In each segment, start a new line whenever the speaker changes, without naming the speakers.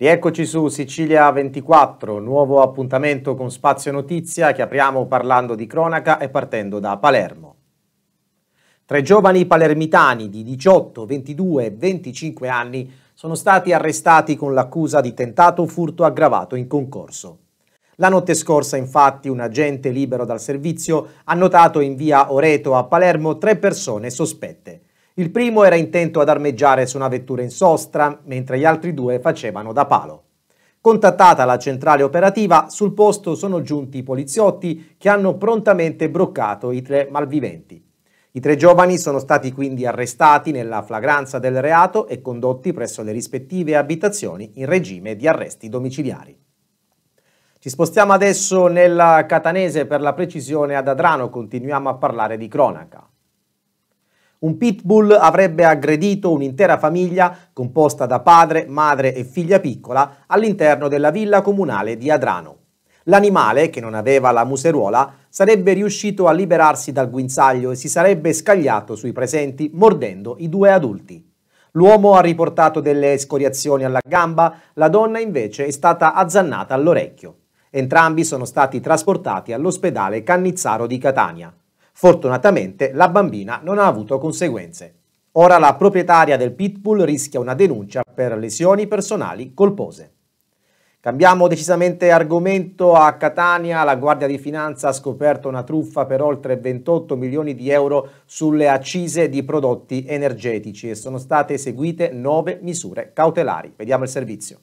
Rieccoci su Sicilia 24, nuovo appuntamento con Spazio Notizia che apriamo parlando di cronaca e partendo da Palermo. Tre giovani palermitani di 18, 22 e 25 anni sono stati arrestati con l'accusa di tentato furto aggravato in concorso. La notte scorsa, infatti, un agente libero dal servizio ha notato in via Oreto a Palermo tre persone sospette. Il primo era intento ad armeggiare su una vettura in sostra, mentre gli altri due facevano da palo. Contattata la centrale operativa, sul posto sono giunti i poliziotti che hanno prontamente broccato i tre malviventi. I tre giovani sono stati quindi arrestati nella flagranza del reato e condotti presso le rispettive abitazioni in regime di arresti domiciliari. Ci spostiamo adesso nella catanese per la precisione ad Adrano, continuiamo a parlare di cronaca. Un pitbull avrebbe aggredito un'intera famiglia composta da padre, madre e figlia piccola all'interno della villa comunale di Adrano. L'animale, che non aveva la museruola, sarebbe riuscito a liberarsi dal guinzaglio e si sarebbe scagliato sui presenti mordendo i due adulti. L'uomo ha riportato delle scoriazioni alla gamba, la donna invece è stata azzannata all'orecchio. Entrambi sono stati trasportati all'ospedale Cannizzaro di Catania. Fortunatamente la bambina non ha avuto conseguenze. Ora la proprietaria del pitbull rischia una denuncia per lesioni personali colpose. Cambiamo decisamente argomento. A Catania la Guardia di Finanza ha scoperto una truffa per oltre 28 milioni di euro sulle accise di prodotti energetici e sono state eseguite nove misure cautelari. Vediamo il servizio.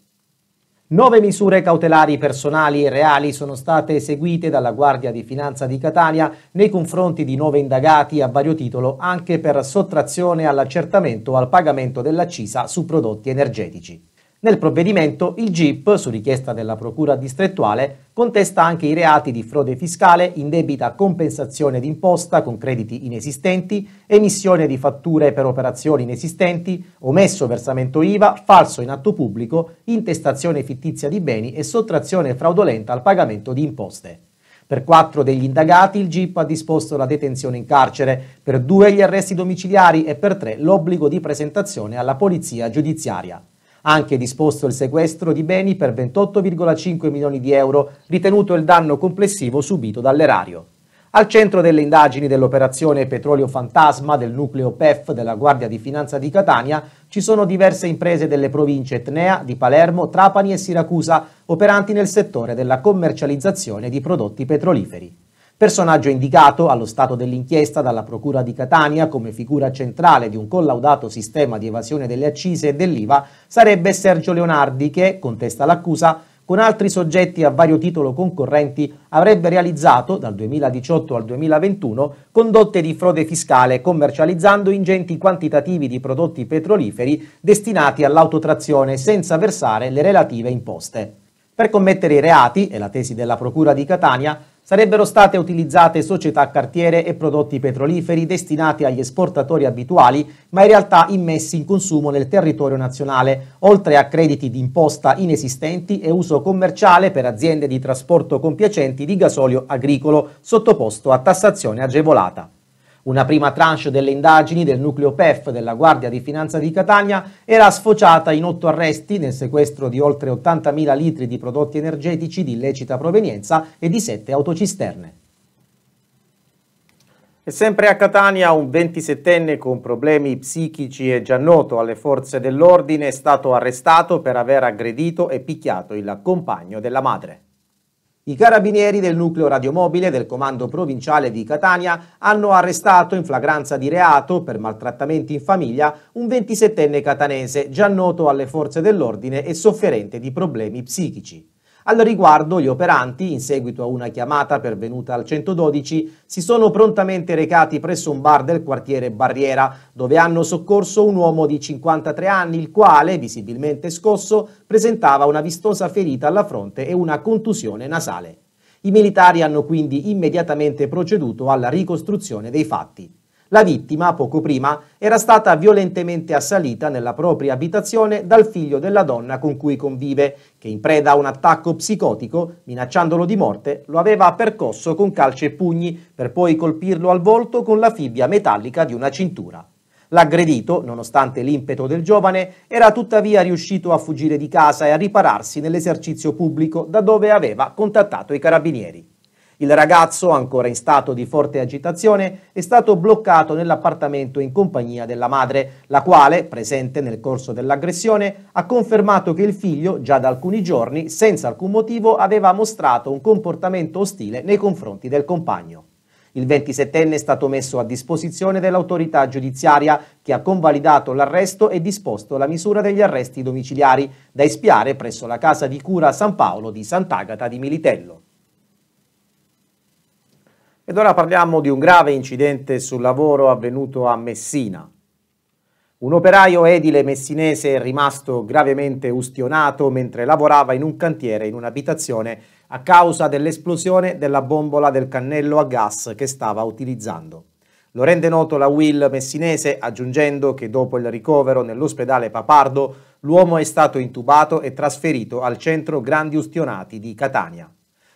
Nove misure cautelari personali e reali sono state eseguite dalla Guardia di Finanza di Catania nei confronti di nove indagati a vario titolo anche per sottrazione all'accertamento al pagamento dell'accisa su prodotti energetici. Nel provvedimento il GIP, su richiesta della Procura distrettuale, contesta anche i reati di frode fiscale, indebita compensazione d'imposta con crediti inesistenti, emissione di fatture per operazioni inesistenti, omesso versamento IVA, falso in atto pubblico, intestazione fittizia di beni e sottrazione fraudolenta al pagamento di imposte. Per quattro degli indagati il GIP ha disposto la detenzione in carcere, per due gli arresti domiciliari e per tre l'obbligo di presentazione alla polizia giudiziaria ha anche disposto il sequestro di beni per 28,5 milioni di euro, ritenuto il danno complessivo subito dall'erario. Al centro delle indagini dell'operazione Petrolio Fantasma del nucleo PEF della Guardia di Finanza di Catania ci sono diverse imprese delle province Etnea, di Palermo, Trapani e Siracusa operanti nel settore della commercializzazione di prodotti petroliferi personaggio indicato allo stato dell'inchiesta dalla Procura di Catania come figura centrale di un collaudato sistema di evasione delle accise e dell'IVA sarebbe Sergio Leonardi che, contesta l'accusa, con altri soggetti a vario titolo concorrenti avrebbe realizzato dal 2018 al 2021 condotte di frode fiscale commercializzando ingenti quantitativi di prodotti petroliferi destinati all'autotrazione senza versare le relative imposte. Per commettere i reati, è la tesi della Procura di Catania, sarebbero state utilizzate società cartiere e prodotti petroliferi destinati agli esportatori abituali, ma in realtà immessi in consumo nel territorio nazionale, oltre a crediti d'imposta inesistenti e uso commerciale per aziende di trasporto compiacenti di gasolio agricolo sottoposto a tassazione agevolata. Una prima tranche delle indagini del nucleo PEF della Guardia di Finanza di Catania era sfociata in otto arresti nel sequestro di oltre 80.000 litri di prodotti energetici di illecita provenienza e di sette autocisterne. E sempre a Catania un 27enne con problemi psichici e già noto alle forze dell'ordine è stato arrestato per aver aggredito e picchiato il compagno della madre. I carabinieri del nucleo radiomobile del comando provinciale di Catania hanno arrestato in flagranza di reato per maltrattamenti in famiglia un 27enne catanese già noto alle forze dell'ordine e sofferente di problemi psichici. Al riguardo gli operanti, in seguito a una chiamata pervenuta al 112, si sono prontamente recati presso un bar del quartiere Barriera, dove hanno soccorso un uomo di 53 anni, il quale, visibilmente scosso, presentava una vistosa ferita alla fronte e una contusione nasale. I militari hanno quindi immediatamente proceduto alla ricostruzione dei fatti. La vittima, poco prima, era stata violentemente assalita nella propria abitazione dal figlio della donna con cui convive, che in preda a un attacco psicotico, minacciandolo di morte, lo aveva percosso con calci e pugni, per poi colpirlo al volto con la fibbia metallica di una cintura. L'aggredito, nonostante l'impeto del giovane, era tuttavia riuscito a fuggire di casa e a ripararsi nell'esercizio pubblico da dove aveva contattato i carabinieri. Il ragazzo, ancora in stato di forte agitazione, è stato bloccato nell'appartamento in compagnia della madre, la quale, presente nel corso dell'aggressione, ha confermato che il figlio, già da alcuni giorni, senza alcun motivo, aveva mostrato un comportamento ostile nei confronti del compagno. Il 27enne è stato messo a disposizione dell'autorità giudiziaria che ha convalidato l'arresto e disposto la misura degli arresti domiciliari da espiare presso la casa di cura San Paolo di Sant'Agata di Militello. Ed ora parliamo di un grave incidente sul lavoro avvenuto a Messina. Un operaio edile messinese è rimasto gravemente ustionato mentre lavorava in un cantiere in un'abitazione a causa dell'esplosione della bombola del cannello a gas che stava utilizzando. Lo rende noto la Will messinese aggiungendo che dopo il ricovero nell'ospedale Papardo l'uomo è stato intubato e trasferito al centro Grandi Ustionati di Catania.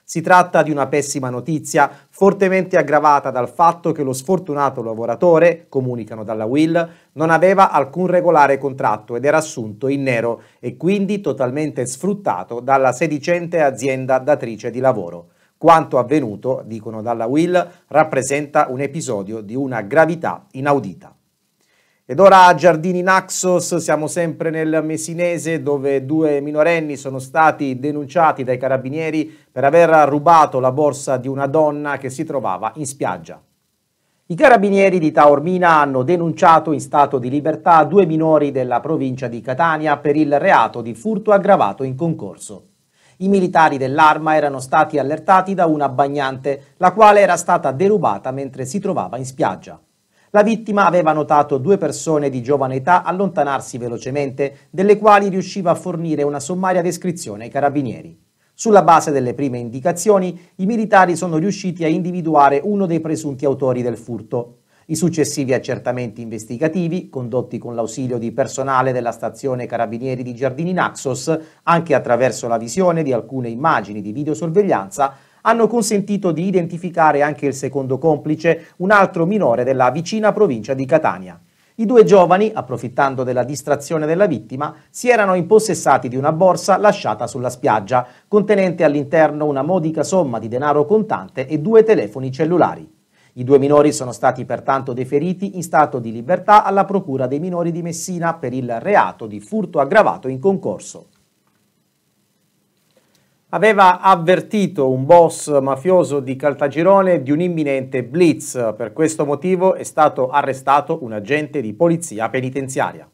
Si tratta di una pessima notizia, fortemente aggravata dal fatto che lo sfortunato lavoratore, comunicano dalla Will, non aveva alcun regolare contratto ed era assunto in nero e quindi totalmente sfruttato dalla sedicente azienda datrice di lavoro. Quanto avvenuto, dicono dalla Will, rappresenta un episodio di una gravità inaudita. Ed ora a Giardini Naxos, siamo sempre nel Messinese dove due minorenni sono stati denunciati dai carabinieri per aver rubato la borsa di una donna che si trovava in spiaggia. I carabinieri di Taormina hanno denunciato in stato di libertà due minori della provincia di Catania per il reato di furto aggravato in concorso. I militari dell'arma erano stati allertati da una bagnante, la quale era stata derubata mentre si trovava in spiaggia. La vittima aveva notato due persone di giovane età allontanarsi velocemente, delle quali riusciva a fornire una sommaria descrizione ai carabinieri. Sulla base delle prime indicazioni, i militari sono riusciti a individuare uno dei presunti autori del furto. I successivi accertamenti investigativi, condotti con l'ausilio di personale della stazione Carabinieri di Giardini Naxos, anche attraverso la visione di alcune immagini di videosorveglianza, hanno consentito di identificare anche il secondo complice, un altro minore della vicina provincia di Catania. I due giovani, approfittando della distrazione della vittima, si erano impossessati di una borsa lasciata sulla spiaggia, contenente all'interno una modica somma di denaro contante e due telefoni cellulari. I due minori sono stati pertanto deferiti in stato di libertà alla Procura dei minori di Messina per il reato di furto aggravato in concorso aveva avvertito un boss mafioso di Caltagirone di un imminente blitz. Per questo motivo è stato arrestato un agente di polizia penitenziaria.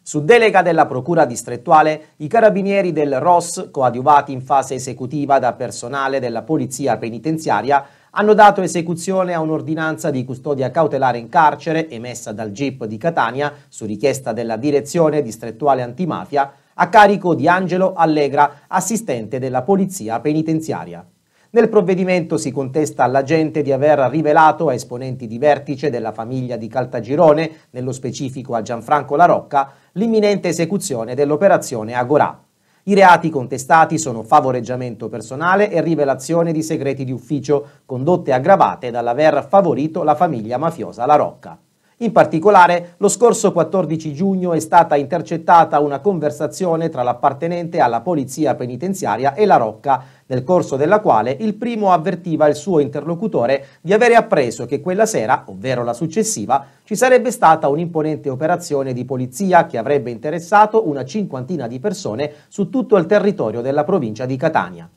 Su delega della Procura distrettuale, i carabinieri del ROS, coadiuvati in fase esecutiva da personale della Polizia Penitenziaria, hanno dato esecuzione a un'ordinanza di custodia cautelare in carcere emessa dal GIP di Catania su richiesta della Direzione Distrettuale Antimafia a carico di Angelo Allegra, assistente della Polizia Penitenziaria. Nel provvedimento si contesta all'agente di aver rivelato a esponenti di vertice della famiglia di Caltagirone, nello specifico a Gianfranco Larocca, l'imminente esecuzione dell'operazione Agorà. I reati contestati sono favoreggiamento personale e rivelazione di segreti di ufficio, condotte aggravate dall'aver favorito la famiglia mafiosa Larocca. In particolare, lo scorso 14 giugno è stata intercettata una conversazione tra l'appartenente alla polizia penitenziaria e la Rocca, nel corso della quale il primo avvertiva il suo interlocutore di avere appreso che quella sera, ovvero la successiva, ci sarebbe stata un'imponente operazione di polizia che avrebbe interessato una cinquantina di persone su tutto il territorio della provincia di Catania.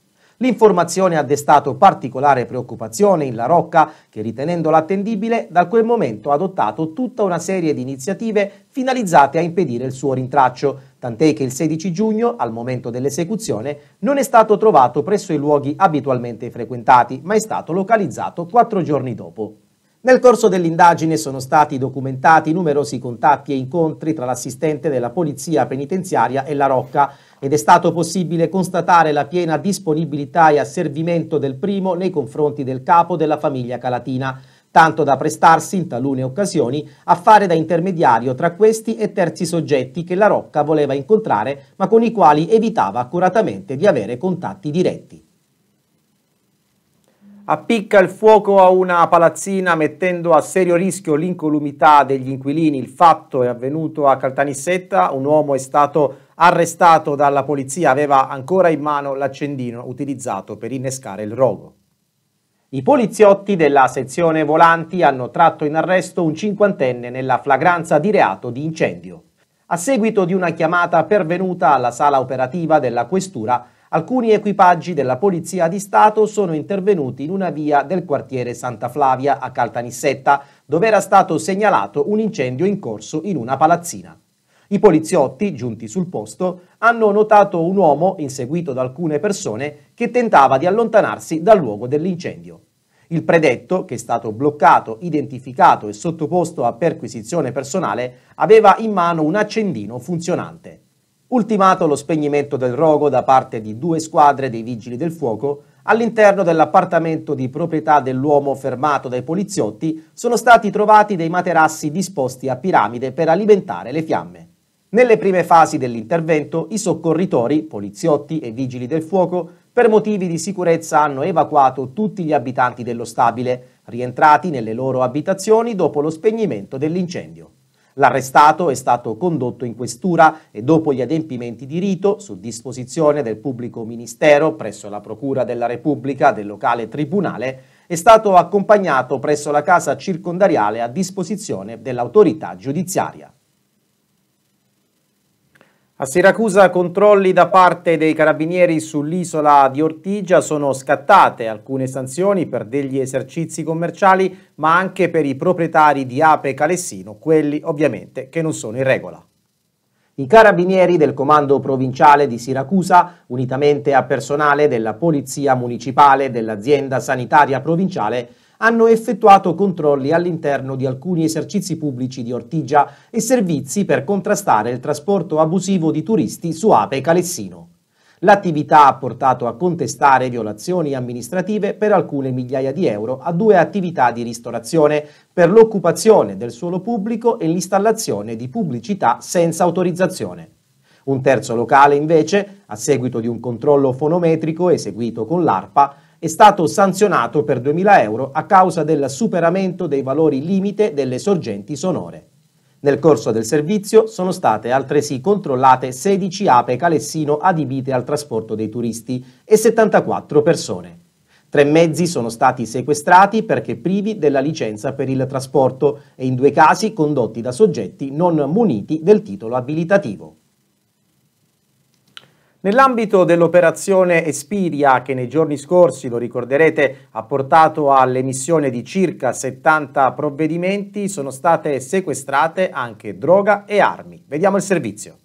L'informazione ha destato particolare preoccupazione in La Rocca, che ritenendola attendibile, da quel momento ha adottato tutta una serie di iniziative finalizzate a impedire il suo rintraccio, tant'è che il 16 giugno, al momento dell'esecuzione, non è stato trovato presso i luoghi abitualmente frequentati, ma è stato localizzato quattro giorni dopo. Nel corso dell'indagine sono stati documentati numerosi contatti e incontri tra l'assistente della polizia penitenziaria e la Rocca ed è stato possibile constatare la piena disponibilità e asservimento del primo nei confronti del capo della famiglia Calatina, tanto da prestarsi in talune occasioni a fare da intermediario tra questi e terzi soggetti che la Rocca voleva incontrare ma con i quali evitava accuratamente di avere contatti diretti appicca il fuoco a una palazzina mettendo a serio rischio l'incolumità degli inquilini. Il fatto è avvenuto a Caltanissetta, un uomo è stato arrestato dalla polizia, aveva ancora in mano l'accendino utilizzato per innescare il rogo. I poliziotti della sezione volanti hanno tratto in arresto un cinquantenne nella flagranza di reato di incendio. A seguito di una chiamata pervenuta alla sala operativa della questura, Alcuni equipaggi della Polizia di Stato sono intervenuti in una via del quartiere Santa Flavia a Caltanissetta, dove era stato segnalato un incendio in corso in una palazzina. I poliziotti, giunti sul posto, hanno notato un uomo, inseguito da alcune persone, che tentava di allontanarsi dal luogo dell'incendio. Il predetto, che è stato bloccato, identificato e sottoposto a perquisizione personale, aveva in mano un accendino funzionante ultimato lo spegnimento del rogo da parte di due squadre dei vigili del fuoco, all'interno dell'appartamento di proprietà dell'uomo fermato dai poliziotti sono stati trovati dei materassi disposti a piramide per alimentare le fiamme. Nelle prime fasi dell'intervento i soccorritori, poliziotti e vigili del fuoco per motivi di sicurezza hanno evacuato tutti gli abitanti dello stabile, rientrati nelle loro abitazioni dopo lo spegnimento dell'incendio. L'arrestato è stato condotto in questura e dopo gli adempimenti di rito, su disposizione del pubblico ministero presso la Procura della Repubblica del locale tribunale, è stato accompagnato presso la casa circondariale a disposizione dell'autorità giudiziaria. A Siracusa controlli da parte dei carabinieri sull'isola di Ortigia sono scattate alcune sanzioni per degli esercizi commerciali, ma anche per i proprietari di ape calessino, quelli ovviamente che non sono in regola. I carabinieri del comando provinciale di Siracusa, unitamente a personale della polizia municipale e dell'azienda sanitaria provinciale, hanno effettuato controlli all'interno di alcuni esercizi pubblici di Ortigia e servizi per contrastare il trasporto abusivo di turisti su Ape Calessino. L'attività ha portato a contestare violazioni amministrative per alcune migliaia di euro a due attività di ristorazione per l'occupazione del suolo pubblico e l'installazione di pubblicità senza autorizzazione. Un terzo locale invece, a seguito di un controllo fonometrico eseguito con l'ARPA, è stato sanzionato per 2.000 euro a causa del superamento dei valori limite delle sorgenti sonore. Nel corso del servizio sono state altresì controllate 16 ape calessino adibite al trasporto dei turisti e 74 persone. Tre mezzi sono stati sequestrati perché privi della licenza per il trasporto e in due casi condotti da soggetti non muniti del titolo abilitativo. Nell'ambito dell'operazione Espiria, che nei giorni scorsi, lo ricorderete, ha portato all'emissione di circa 70 provvedimenti, sono state sequestrate anche droga e armi. Vediamo il servizio.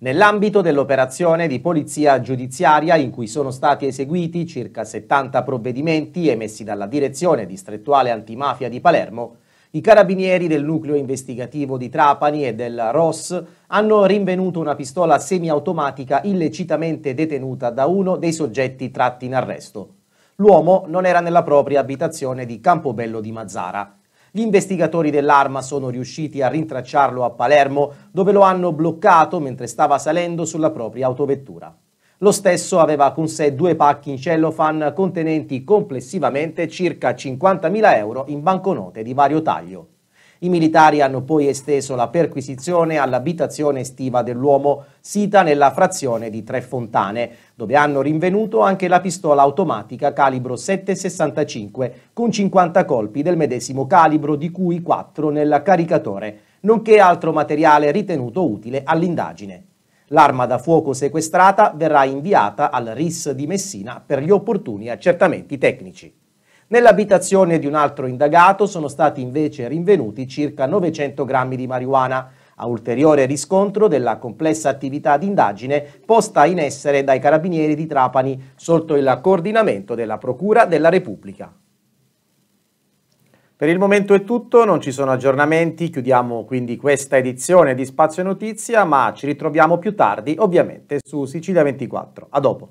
Nell'ambito dell'operazione di polizia giudiziaria in cui sono stati eseguiti circa 70 provvedimenti emessi dalla Direzione Distrettuale Antimafia di Palermo, i carabinieri del nucleo investigativo di Trapani e del ROS hanno rinvenuto una pistola semiautomatica illecitamente detenuta da uno dei soggetti tratti in arresto. L'uomo non era nella propria abitazione di Campobello di Mazzara. Gli investigatori dell'arma sono riusciti a rintracciarlo a Palermo, dove lo hanno bloccato mentre stava salendo sulla propria autovettura. Lo stesso aveva con sé due pacchi in cellophane contenenti complessivamente circa 50.000 euro in banconote di vario taglio. I militari hanno poi esteso la perquisizione all'abitazione estiva dell'uomo, sita nella frazione di Tre Fontane, dove hanno rinvenuto anche la pistola automatica calibro 7,65 con 50 colpi del medesimo calibro, di cui 4 nel caricatore, nonché altro materiale ritenuto utile all'indagine. L'arma da fuoco sequestrata verrà inviata al RIS di Messina per gli opportuni accertamenti tecnici. Nell'abitazione di un altro indagato sono stati invece rinvenuti circa 900 grammi di marijuana, a ulteriore riscontro della complessa attività di indagine posta in essere dai carabinieri di Trapani sotto il coordinamento della Procura della Repubblica. Per il momento è tutto, non ci sono aggiornamenti, chiudiamo quindi questa edizione di Spazio Notizia, ma ci ritroviamo più tardi ovviamente su Sicilia 24. A dopo.